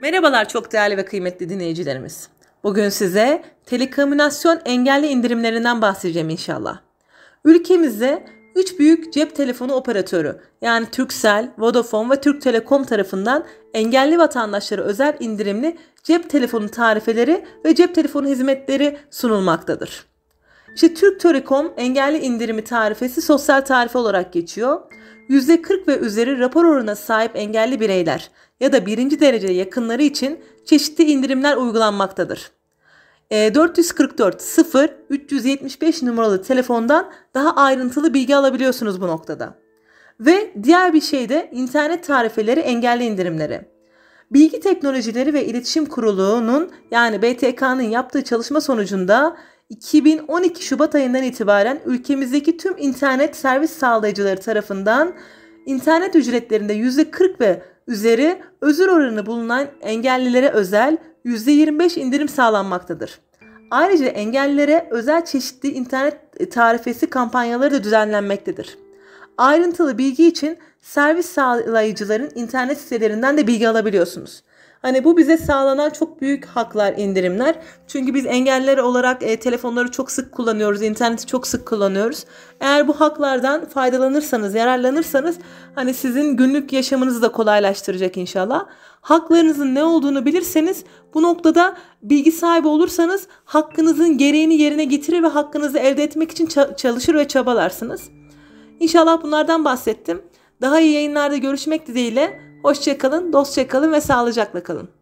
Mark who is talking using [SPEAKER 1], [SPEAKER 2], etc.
[SPEAKER 1] Merhabalar çok değerli ve kıymetli dinleyicilerimiz. Bugün size telekomünasyon engelli indirimlerinden bahsedeceğim inşallah. Ülkemizde 3 büyük cep telefonu operatörü yani Turkcell, Vodafone ve Türk Telekom tarafından engelli vatandaşlara özel indirimli cep telefonu tarifeleri ve cep telefonu hizmetleri sunulmaktadır. İşte Türk Telekom engelli indirimi tarifesi sosyal tarife olarak geçiyor. %40 ve üzeri rapor oranına sahip engelli bireyler ya da birinci derecede yakınları için çeşitli indirimler uygulanmaktadır. 444 0 375 numaralı telefondan daha ayrıntılı bilgi alabiliyorsunuz bu noktada. Ve diğer bir şey de internet tarifeleri engelli indirimleri. Bilgi Teknolojileri ve İletişim Kurulu'nun yani BTK'nın yaptığı çalışma sonucunda 2012 Şubat ayından itibaren ülkemizdeki tüm internet servis sağlayıcıları tarafından internet ücretlerinde %40 ve üzeri özür oranı bulunan engellilere özel %25 indirim sağlanmaktadır. Ayrıca engellilere özel çeşitli internet tarifesi kampanyaları da düzenlenmektedir. Ayrıntılı bilgi için servis sağlayıcıların internet sitelerinden de bilgi alabiliyorsunuz. Hani bu bize sağlanan çok büyük haklar, indirimler. Çünkü biz engeller olarak e, telefonları çok sık kullanıyoruz, interneti çok sık kullanıyoruz. Eğer bu haklardan faydalanırsanız, yararlanırsanız hani sizin günlük yaşamınızı da kolaylaştıracak inşallah. Haklarınızın ne olduğunu bilirseniz bu noktada bilgi sahibi olursanız hakkınızın gereğini yerine getirir ve hakkınızı elde etmek için çalışır ve çabalarsınız. İnşallah bunlardan bahsettim. Daha iyi yayınlarda görüşmek dileğiyle. Hoşçakalın, dostça kalın ve sağlıcakla kalın.